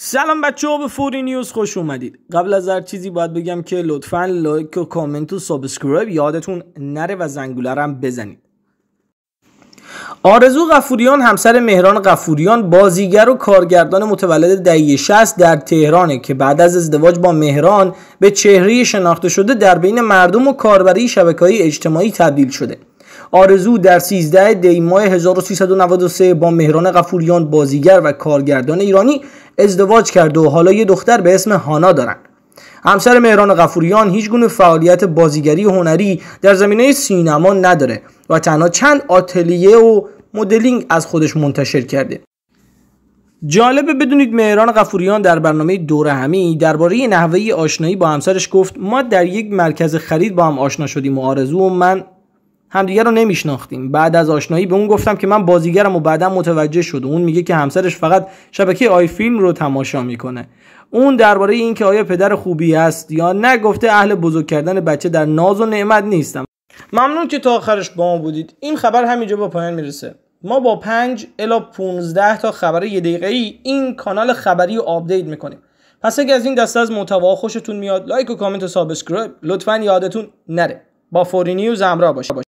سلام بچه به فوری نیوز خوش اومدید قبل از هر چیزی باید بگم که لطفا لایک و کامنت و سابسکرایب یادتون نره و زنگوله هم بزنید آرزو قفوریان همسر مهران غفوریان بازیگر و کارگردان متولد دهه 60 در تهرانه که بعد از ازدواج با مهران به چهره شناخته شده در بین مردم و کاربری شبکه‌های اجتماعی تبدیل شده آرزو در 13 دی ماه 1393 با مهران قفوریان بازیگر و کارگردان ایرانی ازدواج کرد و حالا یه دختر به اسم هانا دارن همسر مهران قفوریان هیچ گونه فعالیت بازیگری و هنری در زمینه سینما نداره و تنها چند آتلیه و مدلینگ از خودش منتشر کرده جالبه بدونید مهران قفوریان در برنامه دوره همی درباره نحوه آشنایی با همسرش گفت ما در یک مرکز خرید با هم آشنا شدیم و آرزو و من همدیگه رو نمیشناختیم بعد از آشنایی به اون گفتم که من بازیگرم و بعدا متوجه شد اون میگه که همسرش فقط شبکه آی فیلم رو تماشا میکنه اون درباره اینکه آیا پدر خوبی است یا نه گفته اهل بزرگ کردن بچه در ناز و نعمت نیستم ممنون که تا آخرش با ما بودید این خبر همینجا با پایان میرسه ما با 5 الا 15 تا خبر یه دقیقه ای این کانال خبری رو آپدیت میکنیم پس اگه از این دسته از محتوا خوشتون میاد لایک و کامنت و سابسکرایب لطفا یادتون نره با فوری نیوز همراه باشید